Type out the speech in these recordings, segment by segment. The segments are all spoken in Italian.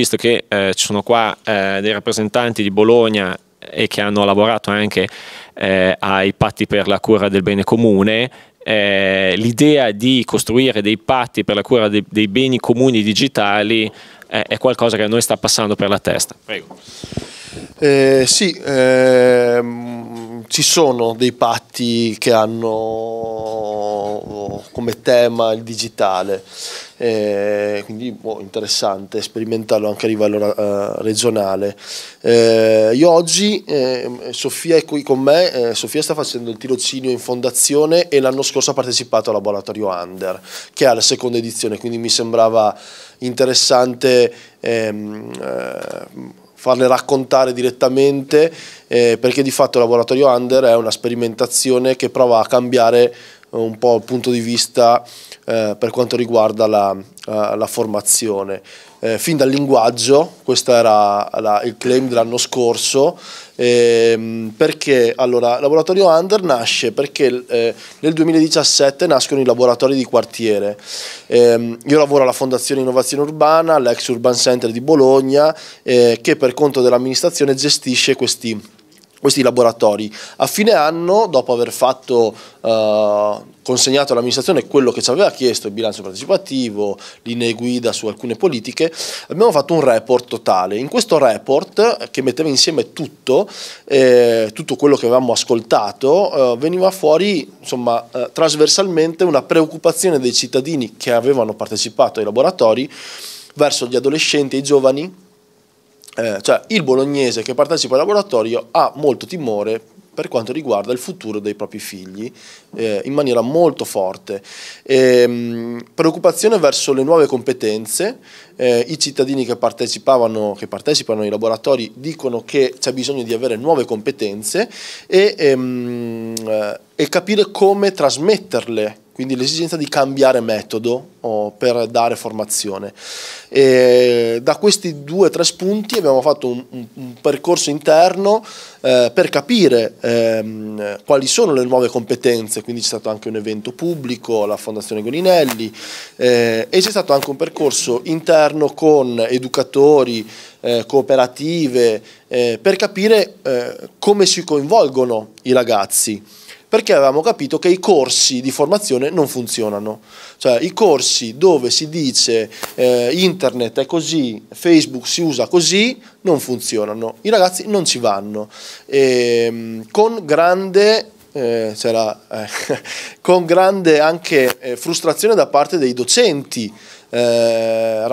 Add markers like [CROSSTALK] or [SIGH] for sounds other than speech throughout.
visto che eh, ci sono qua eh, dei rappresentanti di Bologna eh, e che hanno lavorato anche eh, ai patti per la cura del bene comune, eh, l'idea di costruire dei patti per la cura dei, dei beni comuni digitali eh, è qualcosa che a noi sta passando per la testa. Prego. Eh, sì, ehm, ci sono dei patti che hanno come tema il digitale, eh, quindi boh, interessante sperimentarlo anche a livello eh, regionale. Eh, io oggi, ehm, Sofia è qui con me, eh, Sofia sta facendo il tirocinio in fondazione e l'anno scorso ha partecipato al laboratorio Under, che è la seconda edizione, quindi mi sembrava interessante ehm, eh, farle raccontare direttamente eh, perché di fatto il laboratorio under è una sperimentazione che prova a cambiare eh, un po' il punto di vista eh, per quanto riguarda la, eh, la formazione. Eh, fin dal linguaggio, questo era la, il claim dell'anno scorso, eh, perché allora, il laboratorio Under nasce perché eh, nel 2017 nascono i laboratori di quartiere. Eh, io lavoro alla Fondazione Innovazione Urbana, l'ex Urban Center di Bologna, eh, che per conto dell'amministrazione gestisce questi questi laboratori. A fine anno, dopo aver fatto, eh, consegnato all'amministrazione quello che ci aveva chiesto, il bilancio partecipativo, linee guida su alcune politiche, abbiamo fatto un report totale. In questo report, che metteva insieme tutto, eh, tutto quello che avevamo ascoltato, eh, veniva fuori insomma, eh, trasversalmente una preoccupazione dei cittadini che avevano partecipato ai laboratori verso gli adolescenti e i giovani eh, cioè il bolognese che partecipa al laboratorio ha molto timore per quanto riguarda il futuro dei propri figli eh, in maniera molto forte. E, ehm, preoccupazione verso le nuove competenze, eh, i cittadini che, partecipavano, che partecipano ai laboratori dicono che c'è bisogno di avere nuove competenze e, e, ehm, mh, eh, e capire come trasmetterle quindi l'esigenza di cambiare metodo oh, per dare formazione. E da questi due o tre spunti abbiamo fatto un, un, un percorso interno eh, per capire ehm, quali sono le nuove competenze, quindi c'è stato anche un evento pubblico, la Fondazione Golinelli, eh, e c'è stato anche un percorso interno con educatori, eh, cooperative, eh, per capire eh, come si coinvolgono i ragazzi perché avevamo capito che i corsi di formazione non funzionano, cioè i corsi dove si dice eh, internet è così, Facebook si usa così, non funzionano, i ragazzi non ci vanno, e, ehm, con grande eh, eh, [LAUGHS] con grande anche eh, frustrazione da parte dei docenti eh,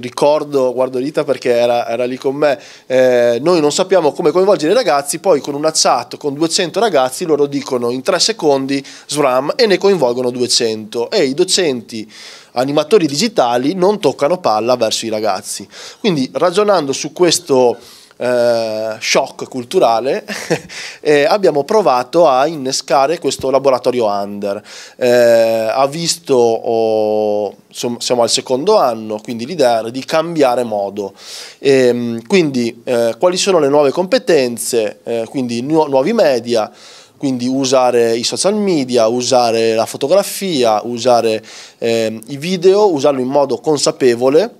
ricordo, guardo Rita perché era, era lì con me, eh, noi non sappiamo come coinvolgere i ragazzi, poi con una chat con 200 ragazzi loro dicono in 3 secondi SRAM e ne coinvolgono 200 e i docenti animatori digitali non toccano palla verso i ragazzi. Quindi ragionando su questo eh, shock culturale, [LAUGHS] eh, abbiamo provato a innescare questo laboratorio under. Eh, ha visto, oh, siamo al secondo anno, quindi l'idea era di cambiare modo. Ehm, quindi eh, quali sono le nuove competenze, quindi nu nuovi media, quindi usare i social media, usare la fotografia, usare eh, i video, usarlo in modo consapevole,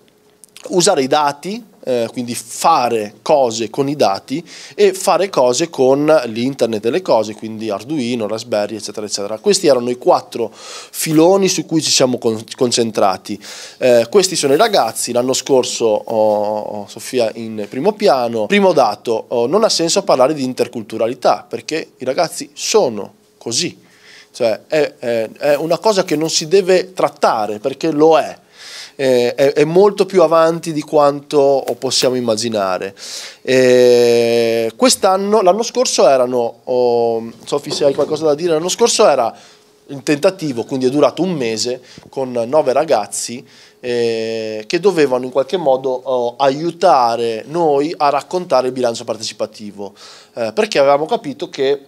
usare i dati eh, quindi fare cose con i dati e fare cose con l'internet delle cose, quindi Arduino, Raspberry, eccetera, eccetera. Questi erano i quattro filoni su cui ci siamo con concentrati. Eh, questi sono i ragazzi, l'anno scorso oh, oh, oh Sofia in primo piano. Primo dato, oh, non ha senso parlare di interculturalità perché i ragazzi sono così, cioè è, è, è una cosa che non si deve trattare perché lo è eh, è, è, molto più avanti di quanto possiamo immaginare. Eh, quest'anno, l'anno scorso erano, oh, Sofi se hai qualcosa da dire, l'anno scorso era il tentativo, quindi è durato un mese, con nove ragazzi eh, che dovevano in qualche modo oh, aiutare noi a raccontare il bilancio partecipativo, eh, perché avevamo capito che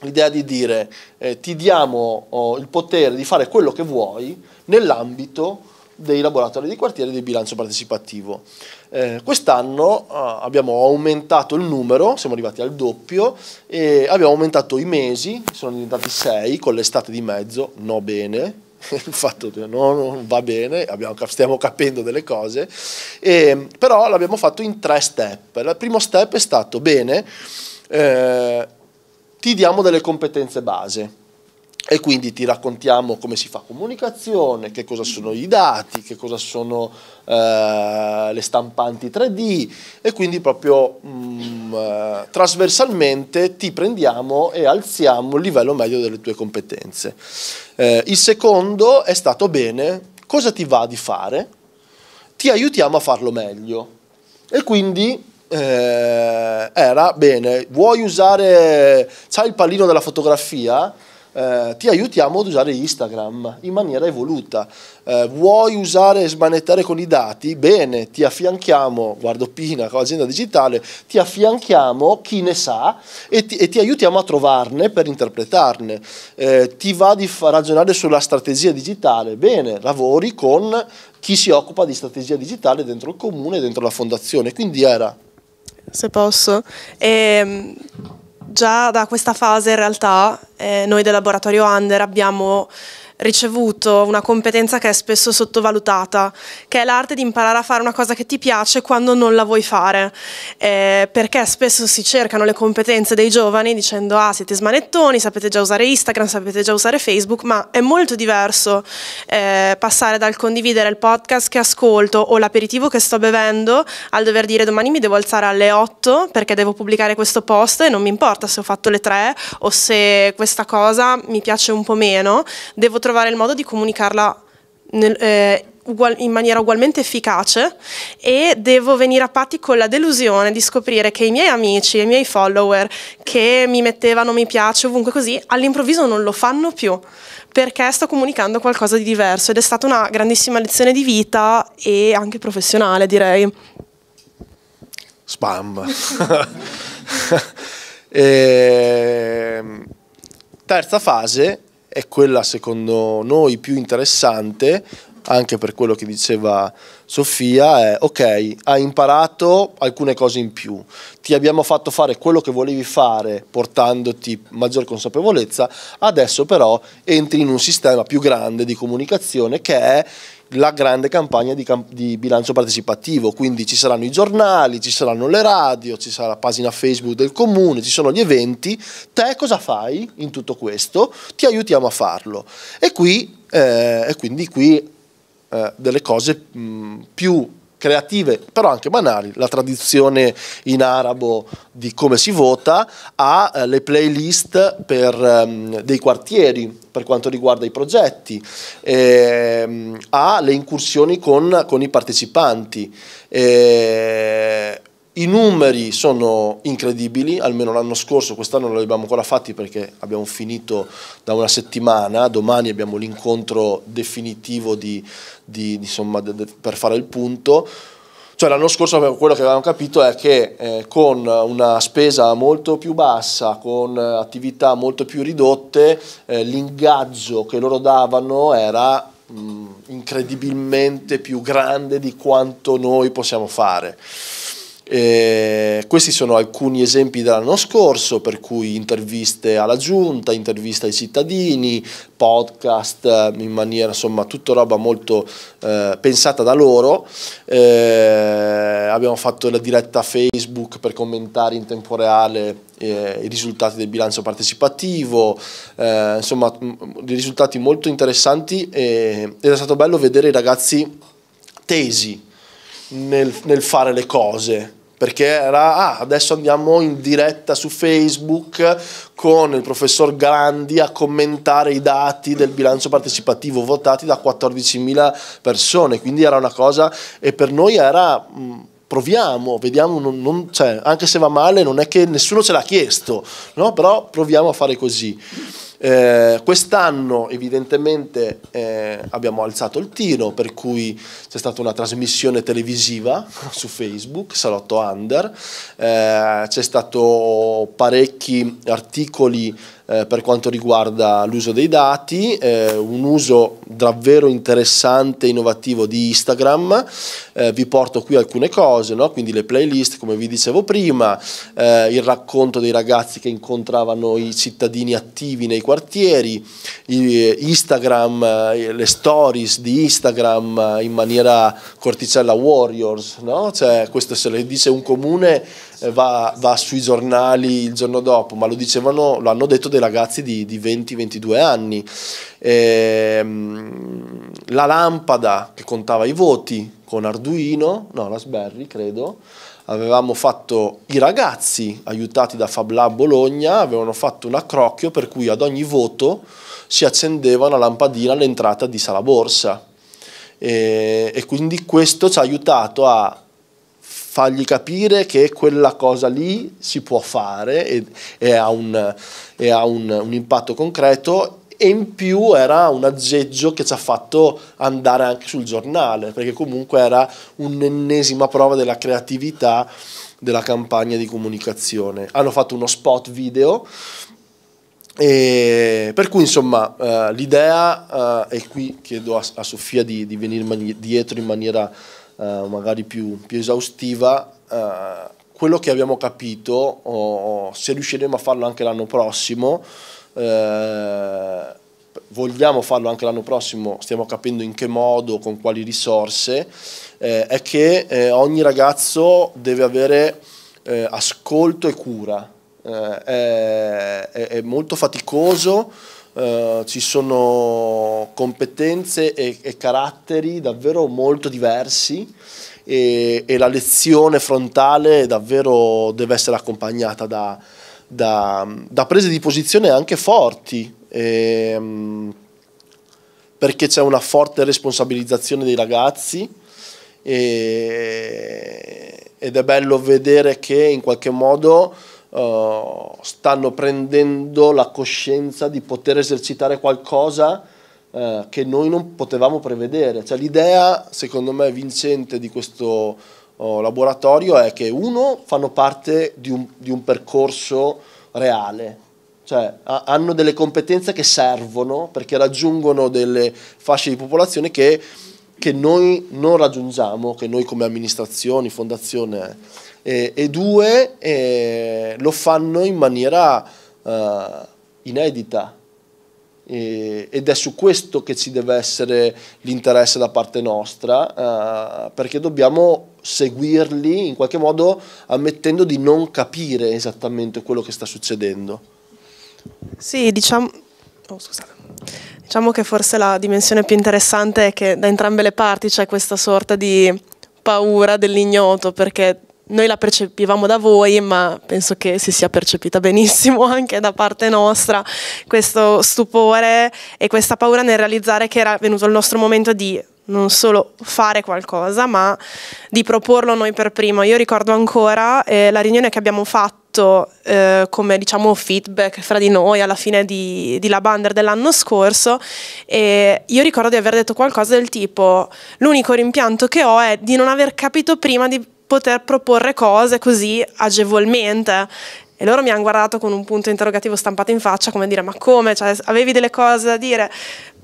l'idea di dire eh, ti diamo oh, il potere di fare quello che vuoi nell'ambito dei laboratori di quartiere di bilancio partecipativo. Eh, Quest'anno eh, abbiamo aumentato il numero, siamo arrivati al doppio e abbiamo aumentato i mesi, sono diventati sei con l'estate di mezzo, no bene, [LAUGHS] il fatto che no, non va bene, abbiamo, stiamo capendo delle cose, e, ehm, però l'abbiamo fatto in tre step. Il primo step è stato bene, eh, ti diamo delle competenze base e quindi ti raccontiamo come si fa comunicazione, che cosa sono i dati, che cosa sono eh, le stampanti 3D e quindi proprio mm, eh, trasversalmente ti prendiamo e alziamo il livello medio delle tue competenze. Eh, il secondo è stato bene, cosa ti va di fare? Ti aiutiamo a farlo meglio e quindi eh, era bene, vuoi usare, sai il pallino della fotografia? eh, ti aiutiamo ad usare Instagram in maniera evoluta. Eh, vuoi usare e smanettare con i dati? Bene, ti affianchiamo, guardo Pina con l'azienda digitale, ti affianchiamo chi ne sa e ti, e ti aiutiamo a trovarne per interpretarne. Eh, ti va di ragionare sulla strategia digitale? Bene, lavori con chi si occupa di strategia digitale dentro il comune dentro la fondazione. Quindi era... Se posso. Ehm già da questa fase in realtà eh, noi del laboratorio Under abbiamo ricevuto una competenza che è spesso sottovalutata, che è l'arte di imparare a fare una cosa che ti piace quando non la vuoi fare, eh, perché spesso si cercano le competenze dei giovani dicendo ah siete smanettoni, sapete già usare Instagram, sapete già usare Facebook, ma è molto diverso eh, passare dal condividere il podcast che ascolto o l'aperitivo che sto bevendo al dover dire domani mi devo alzare alle 8 perché devo pubblicare questo post e non mi importa se ho fatto le 3 o se questa cosa mi piace un po' meno, devo trovare trovare il modo di comunicarla nel, eh, ugual, in maniera ugualmente efficace e devo venire a patti con la delusione di scoprire che i miei amici e i miei follower che mi mettevano mi piace ovunque così all'improvviso non lo fanno più perché sto comunicando qualcosa di diverso ed è stata una grandissima lezione di vita e anche professionale direi. Spam. [LAUGHS] e... Ehm, terza fase è quella secondo noi più interessante, anche per quello che diceva Sofia, è ok, hai imparato alcune cose in più, ti abbiamo fatto fare quello che volevi fare portandoti maggior consapevolezza, adesso però entri in un sistema più grande di comunicazione che è la grande campagna di, di, bilancio partecipativo, quindi ci saranno i giornali, ci saranno le radio, ci sarà la pagina Facebook del comune, ci sono gli eventi, te cosa fai in tutto questo? Ti aiutiamo a farlo. E, qui, eh, e quindi qui eh, delle cose mh, più creative, però anche banali, la tradizione in arabo di come si vota, a eh, le playlist per, ehm, dei quartieri per quanto riguarda i progetti, ehm, a le incursioni con, con i partecipanti. Eh, i numeri sono incredibili, almeno l'anno scorso, quest'anno non li abbiamo ancora fatti perché abbiamo finito da una settimana, domani abbiamo l'incontro definitivo di, di, insomma, de, de, per fare il punto. Cioè l'anno scorso quello che avevamo capito è che eh, con una spesa molto più bassa, con attività molto più ridotte, eh, l'ingaggio che loro davano era mh, mm, incredibilmente più grande di quanto noi possiamo fare. Eh, questi sono alcuni esempi dell'anno scorso, per cui interviste alla giunta, interviste ai cittadini, podcast eh, in maniera insomma tutta roba molto eh, pensata da loro. Eh, abbiamo fatto la diretta Facebook per commentare in tempo reale eh, i risultati del bilancio partecipativo, eh, insomma dei risultati molto interessanti ed è stato bello vedere i ragazzi tesi nel, nel, fare le cose perché era ah, adesso andiamo in diretta su Facebook con il professor Grandi a commentare i dati del bilancio partecipativo votati da 14.000 persone, quindi era una cosa e per noi era proviamo, vediamo, non, non, cioè, anche se va male non è che nessuno ce l'ha chiesto, no? però proviamo a fare così. Eh, quest'anno evidentemente eh, abbiamo alzato il tiro, per cui c'è stata una trasmissione televisiva [LAUGHS] su Facebook, Salotto Under, eh, c'è stato parecchi articoli eh, per quanto riguarda l'uso dei dati, eh, un uso davvero interessante e innovativo di Instagram. Eh, vi porto qui alcune cose, no? quindi le playlist come vi dicevo prima, eh, il racconto dei ragazzi che incontravano i cittadini attivi nei quartieri, eh, Instagram, le stories di Instagram in maniera corticella Warriors, no? cioè questo se le dice un comune va, va, sui giornali il giorno dopo, ma lo dicevano, lo hanno detto dei ragazzi di, di 20-22 anni. E, ehm, la lampada che contava i voti con Arduino, no, Raspberry credo, avevamo fatto i ragazzi aiutati da Fab Lab Bologna avevano fatto un accrocchio per cui ad ogni voto si accendeva una lampadina all'entrata di Sala Borsa e, e quindi questo ci ha aiutato a fargli capire che quella cosa lì si può fare e, e ha, un, e ha un, un impatto concreto e in più era un aggeggio che ci ha fatto andare anche sul giornale, perché comunque era un'ennesima prova della creatività della campagna di comunicazione. Hanno fatto uno spot video. E per cui insomma uh, l'idea, uh, e qui chiedo a, a Sofia di, di venirmi dietro in maniera eh, magari più, più esaustiva, eh, quello che abbiamo capito, oh, se riusciremo a farlo anche l'anno prossimo, eh, vogliamo farlo anche l'anno prossimo, stiamo capendo in che modo, con quali risorse, eh, è che eh, ogni ragazzo deve avere eh, ascolto e cura. È, è, molto faticoso eh, ci sono competenze e, e, caratteri davvero molto diversi e, e, la lezione frontale davvero deve essere accompagnata da, da, da prese di posizione anche forti. E, ehm, perché c'è una forte responsabilizzazione dei ragazzi e, ed è bello vedere che in qualche modo eh, stanno prendendo la coscienza di poter esercitare qualcosa uh, che noi non potevamo prevedere. Cioè, l'idea, secondo me, vincente di questo uh, laboratorio è che uno fanno parte di un, di un percorso reale, cioè hanno delle competenze che servono perché raggiungono delle fasce di popolazione che che noi non raggiungiamo, che noi come amministrazioni, fondazione eh, e due eh, lo fanno in maniera eh, inedita ed è su questo che ci deve essere l'interesse da parte nostra, eh, perché dobbiamo seguirli in qualche modo ammettendo di non capire esattamente quello che sta succedendo. Sì, diciamo... Oh, scusate. Diciamo che forse la dimensione più interessante è che da entrambe le parti c'è questa sorta di paura dell'ignoto, perché noi la percepivamo da voi, ma penso che si sia percepita benissimo [LAUGHS] anche da parte nostra questo stupore e questa paura nel realizzare che era venuto il nostro momento di non solo fare qualcosa, ma di proporlo noi per primo. Io ricordo ancora eh, la riunione che abbiamo fatto fatto eh, come diciamo feedback fra di noi alla fine di, di La Bander dell'anno scorso e io ricordo di aver detto qualcosa del tipo l'unico rimpianto che ho è di non aver capito prima di poter proporre cose così agevolmente e loro mi hanno guardato con un punto interrogativo stampato in faccia, come dire, ma come? Cioè, avevi delle cose da dire?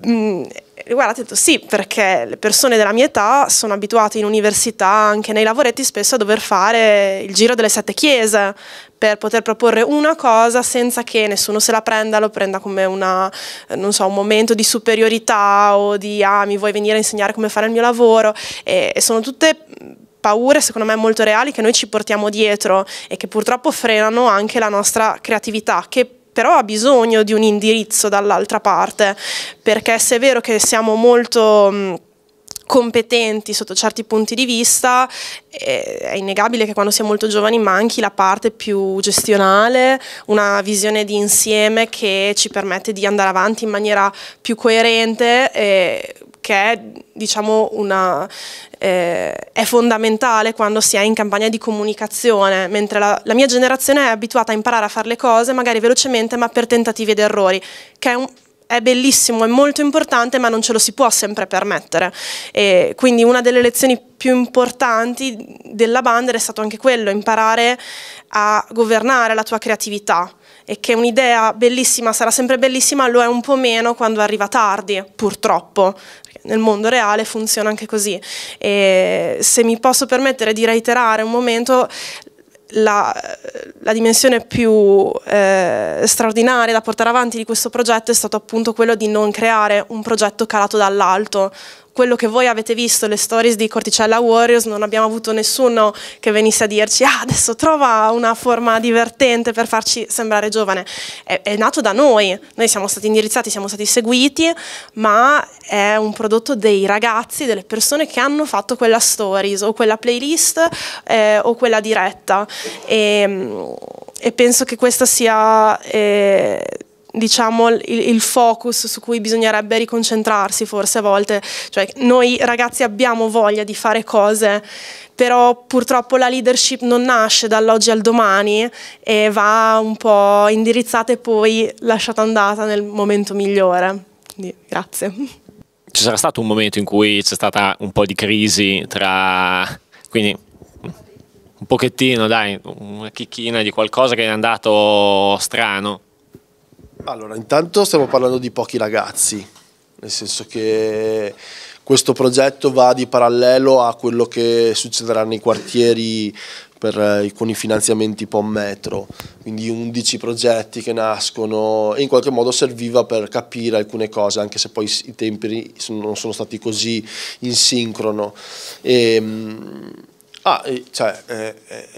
Mm, riguardati e ho detto sì, perché le persone della mia età sono abituate in università, anche nei lavoretti, spesso a dover fare il giro delle sette chiese per poter proporre una cosa senza che nessuno se la prenda, lo prenda come una, eh, so, un momento di superiorità o di ah mi vuoi venire a insegnare come fare il mio lavoro e, e sono tutte paure secondo me molto reali che noi ci portiamo dietro e che purtroppo frenano anche la nostra creatività che però ha bisogno di un indirizzo dall'altra parte, perché se è vero che siamo molto competenti sotto certi punti di vista, eh, è innegabile che quando si è molto giovani manchi la parte più gestionale, una visione di insieme che ci permette di andare avanti in maniera più coerente che è, diciamo, una, eh, è fondamentale quando si è in campagna di comunicazione, mentre la, la, mia generazione è abituata a imparare a fare le cose magari velocemente ma per tentativi ed errori, che è un, è bellissimo, è molto importante, ma non ce lo si può sempre permettere. E quindi una delle lezioni più importanti della Bander è stato anche quello, imparare a governare la tua creatività e che un'idea bellissima sarà sempre bellissima, lo è un po' meno quando arriva tardi, purtroppo, nel mondo reale funziona anche così. E se mi posso permettere di reiterare un momento, la, la, dimensione più eh, straordinaria da portare avanti di questo progetto è stato appunto quello di non creare un progetto calato dall'alto, quello che voi avete visto, le stories di Corticella Warriors, non abbiamo avuto nessuno che venisse a dirci ah, adesso trova una forma divertente per farci sembrare giovane. È, è nato da noi, noi siamo stati indirizzati, siamo stati seguiti, ma è un prodotto dei ragazzi, delle persone che hanno fatto quella stories o quella playlist eh, o quella diretta. E, ehm, e penso che questa sia... Eh, diciamo, il, il, focus su cui bisognerebbe riconcentrarsi forse a volte. Cioè, noi ragazzi abbiamo voglia di fare cose, però purtroppo la leadership non nasce dall'oggi al domani e va un po' indirizzata e poi lasciata andata nel momento migliore. Quindi, grazie. Ci sarà stato un momento in cui c'è stata un po' di crisi tra... Quindi un pochettino, dai, una chicchina di qualcosa che è andato strano. Allora, intanto stiamo parlando di pochi ragazzi, nel senso che questo progetto va di parallelo a quello che succederà nei quartieri per, eh, con i finanziamenti POM Metro, quindi 11 progetti che nascono e in qualche modo serviva per capire alcune cose, anche se poi i tempi non sono stati così in sincrono. Ehm, ah, e, ah, cioè, eh, eh,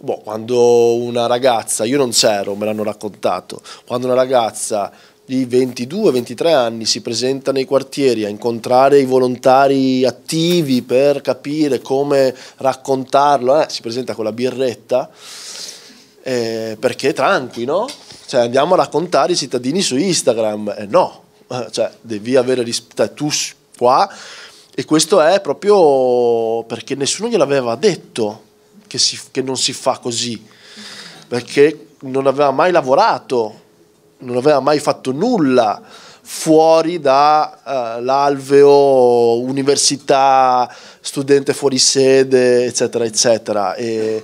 boh, quando una ragazza, io non c'ero, me l'hanno raccontato, quando una ragazza di 22-23 anni si presenta nei quartieri a incontrare i volontari attivi per capire come raccontarlo, eh, si presenta con la birretta, eh, perché tranqui, no? Cioè andiamo a raccontare i cittadini su Instagram, eh, no, cioè devi avere rispetto, cioè, tu qua, e questo è proprio perché nessuno gliel'aveva detto, che, si, che non si fa così, perché non aveva mai lavorato, non aveva mai fatto nulla fuori dall'alveo eh, uh, università, studente fuori sede, eccetera, eccetera. E,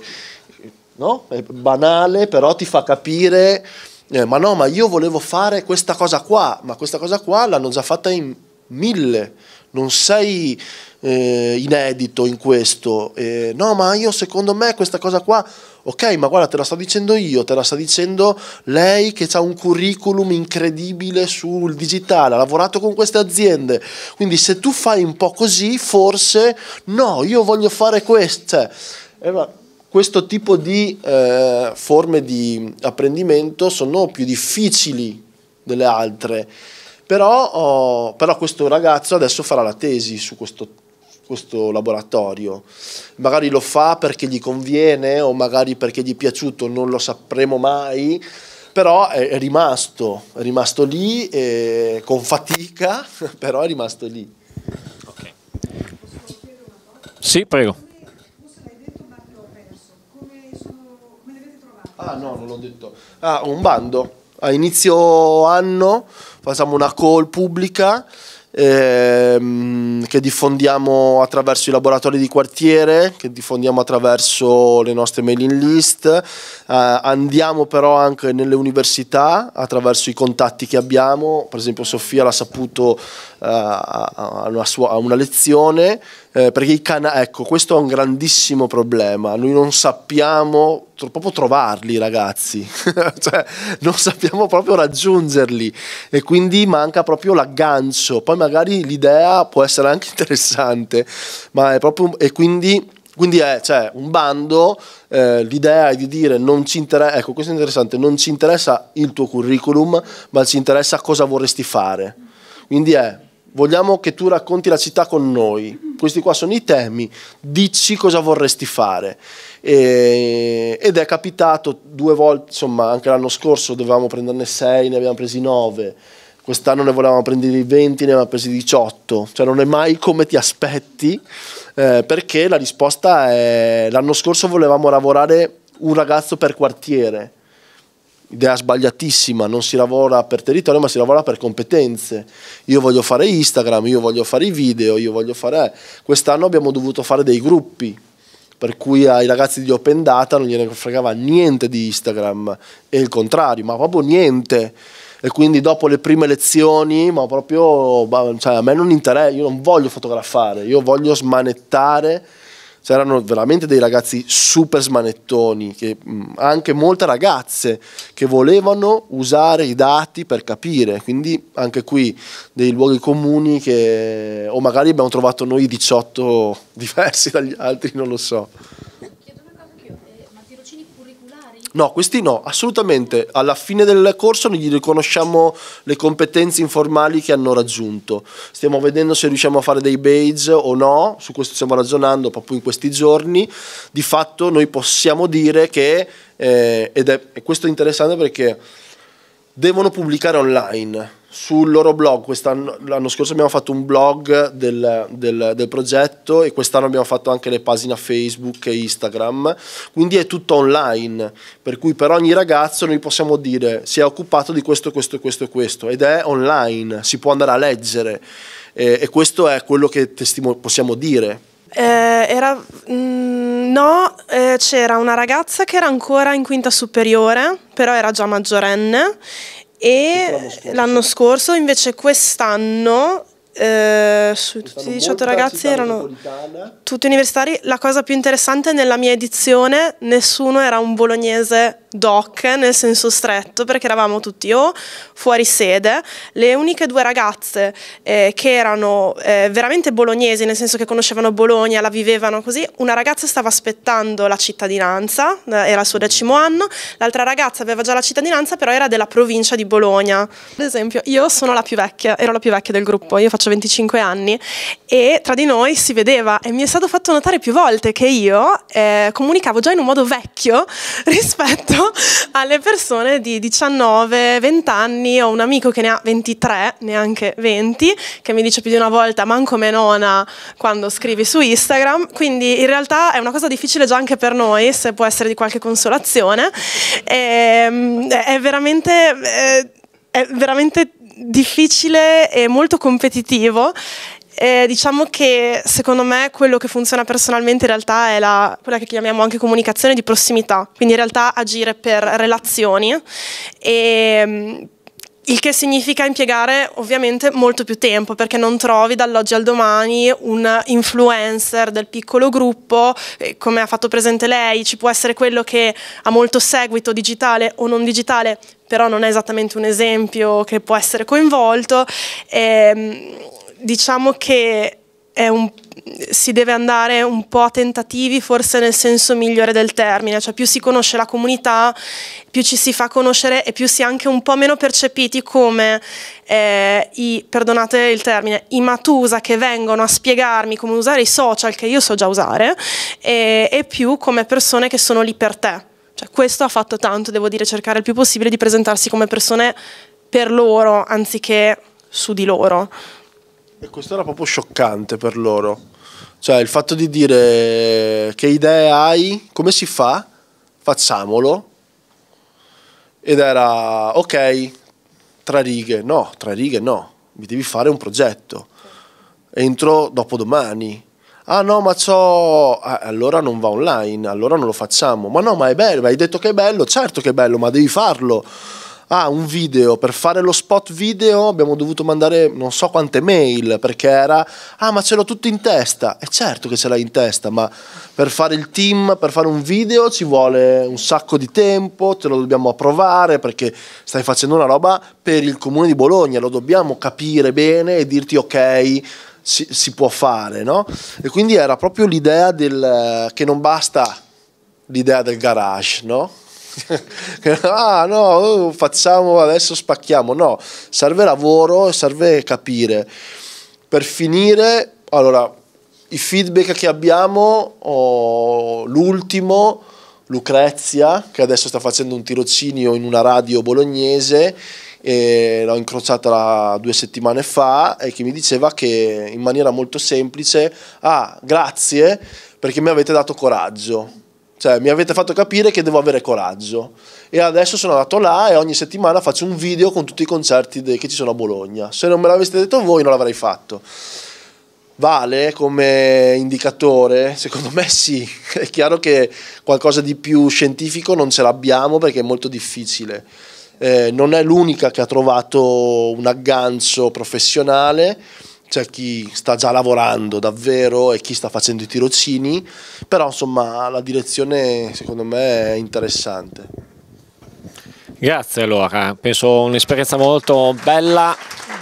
no? È banale, però ti fa capire, eh, ma no, ma io volevo fare questa cosa qua, ma questa cosa qua l'hanno già fatta in mille, non sei eh, inedito in questo. Eh, no, ma io secondo me questa cosa qua, ok, ma guarda, te la sto dicendo io, te la sta dicendo lei che ha un curriculum incredibile sul digitale, ha lavorato con queste aziende. Quindi se tu fai un po' così, forse no, io voglio fare questo. Cioè, questo tipo di eh, forme di apprendimento sono più difficili delle altre. Però, oh, però questo ragazzo adesso farà la tesi su questo questo laboratorio. Magari lo fa perché gli conviene o magari perché gli è piaciuto, non lo sapremo mai, però è rimasto, è rimasto lì eh, con fatica, [LAUGHS] però è rimasto lì. Okay. Sì, prego. Ah no, non l'ho detto. Ah, un bando. A inizio anno facciamo una call pubblica ehm, che diffondiamo attraverso i laboratori di quartiere, che diffondiamo attraverso le nostre mailing list, eh, andiamo però anche nelle università attraverso i contatti che abbiamo, per esempio Sofia l'ha saputo eh, a, una sua, a una lezione, eh, perché i canali, ecco, questo è un grandissimo problema, noi non sappiamo tro- proprio trovarli ragazzi, [LAUGHS] cioè non sappiamo proprio raggiungerli e quindi manca proprio l'aggancio, poi magari l'idea può essere anche [LAUGHS] interessante, ma è proprio, e quindi... Quindi è cioè, un bando, eh, l'idea è di dire non ci interessa, ecco questo è interessante, non ci interessa il tuo curriculum, ma ci interessa cosa vorresti fare. Quindi è vogliamo che tu racconti la città con noi. Questi qua sono i temi, dici cosa vorresti fare. E, ed è capitato due volte, insomma, anche l'anno scorso dovevamo prenderne 6, ne abbiamo presi 9. Quest'anno ne volevamo prendere 20, ne abbiamo presi 18. Cioè non è mai come ti aspetti, eh, perché la risposta è l'anno scorso volevamo lavorare un ragazzo per quartiere idea sbagliatissima, non si lavora per territorio ma si lavora per competenze. Io voglio fare Instagram, io voglio fare i video, io voglio fare... Quest'anno abbiamo dovuto fare dei gruppi, per cui ai ragazzi di Open Data non gliene fregava niente di Instagram e il contrario, ma proprio niente. E quindi dopo le prime lezioni, ma proprio cioè, a me non interessa, io non voglio fotografare, io voglio smanettare c'erano veramente dei ragazzi super smanettoni, che, anche molte ragazze che volevano usare i dati per capire, quindi anche qui dei luoghi comuni che o magari abbiamo trovato noi 18 [LAUGHS] diversi dagli altri, non lo so. No, questi no, assolutamente. Alla fine del corso gli riconosciamo le competenze informali che hanno raggiunto. Stiamo vedendo se riusciamo a fare dei badge o no, su questo stiamo ragionando proprio in questi giorni. Di fatto noi possiamo dire che, eh, ed è, è questo interessante perché devono pubblicare online sul loro blog. Quest'anno, l'anno scorso abbiamo fatto un blog del, del, del, progetto e quest'anno abbiamo fatto anche le pagine Facebook e Instagram. Quindi è tutto online, per cui per ogni ragazzo noi possiamo dire si è occupato di questo, questo, questo e questo ed è online, si può andare a leggere e questo è quello che testimo- possiamo dire. Eh, era, mh, mm, no, eh, c'era una ragazza che era ancora in quinta superiore, però era già maggiorenne e l'anno scorso invece quest'anno eh, su tutti i 18 ragazzi erano tutti universitari. La cosa più interessante nella mia edizione, nessuno era un bolognese doc nel senso stretto, perché eravamo tutti o fuori sede. Le uniche due ragazze eh, che erano eh, veramente bolognesi, nel senso che conoscevano Bologna, la vivevano così, una ragazza stava aspettando la cittadinanza, eh, era il suo decimo anno, l'altra ragazza aveva già la cittadinanza, però era della provincia di Bologna. Ad esempio, io sono la più vecchia, ero la più vecchia del gruppo, io faccio faccio 25 anni e tra di noi si vedeva e mi è stato fatto notare più volte che io eh, comunicavo già in un modo vecchio [LAUGHS] rispetto alle persone di 19, 20 anni, ho un amico che ne ha 23, neanche 20, che mi dice più di una volta manco me nona quando scrivi su Instagram, quindi in realtà è una cosa difficile già anche per noi, se può essere di qualche consolazione, e, ehm, è veramente... È, eh, è veramente difficile e molto competitivo. Eh, diciamo che secondo me quello che funziona personalmente in realtà è la, quella che chiamiamo anche comunicazione di prossimità, quindi in realtà agire per relazioni e il che significa impiegare ovviamente molto più tempo perché non trovi dall'oggi al domani un influencer del piccolo gruppo, come ha fatto presente lei, ci può essere quello che ha molto seguito digitale o non digitale, però non è esattamente un esempio che può essere coinvolto. E, ehm, diciamo che è un si deve andare un po' a tentativi, forse nel senso migliore del termine, cioè più si conosce la comunità, più ci si fa conoscere e più si è anche un po' meno percepiti come eh, i, perdonate il termine, i matusa che vengono a spiegarmi come usare i social che io so già usare e, e più come persone che sono lì per te. Cioè, questo ha fatto tanto, devo dire, cercare il più possibile di presentarsi come persone per loro anziché su di loro. E questo era proprio scioccante per loro. Cioè il fatto di dire che idee hai, come si fa, facciamolo. Ed era ok, tre righe, no, tre righe no, mi devi fare un progetto. Entro dopodomani. Ah no, ma ciò... Ah, allora non va online, allora non lo facciamo. Ma no, ma è bello, hai detto che è bello, certo che è bello, ma devi farlo ah, un video, per fare lo spot video abbiamo dovuto mandare non so quante mail perché era, ah, ma ce l'ho tutto in testa. E certo che ce l'hai in testa, ma per fare il team, per fare un video ci vuole un sacco di tempo, te lo dobbiamo approvare perché stai facendo una roba per il comune di Bologna, lo dobbiamo capire bene e dirti ok. Si, si può fare, no? E quindi era proprio l'idea del, che non basta l'idea del garage, no? [LAUGHS] ah no, oh, facciamo adesso spacchiamo, no, serve lavoro, serve capire. Per finire, allora, i feedback che abbiamo, oh, l'ultimo, Lucrezia, che adesso sta facendo un tirocinio in una radio bolognese, l'ho incrociata due settimane fa e che mi diceva che in maniera molto semplice, ah grazie perché mi avete dato coraggio cioè, mi avete fatto capire che devo avere coraggio. E adesso sono andato là e ogni settimana faccio un video con tutti i concerti che ci sono a Bologna. Se non me l'aveste detto voi, non l'avrei fatto. Vale come indicatore? Secondo me sì. [LAUGHS] È chiaro che qualcosa di più scientifico non ce l'abbiamo perché è molto difficile. Eh, non è l'unica che ha trovato un aggancio professionale c'è chi sta già lavorando davvero e chi sta facendo i tirocini, però insomma la direzione secondo me è interessante. Grazie allora, penso un'esperienza molto bella.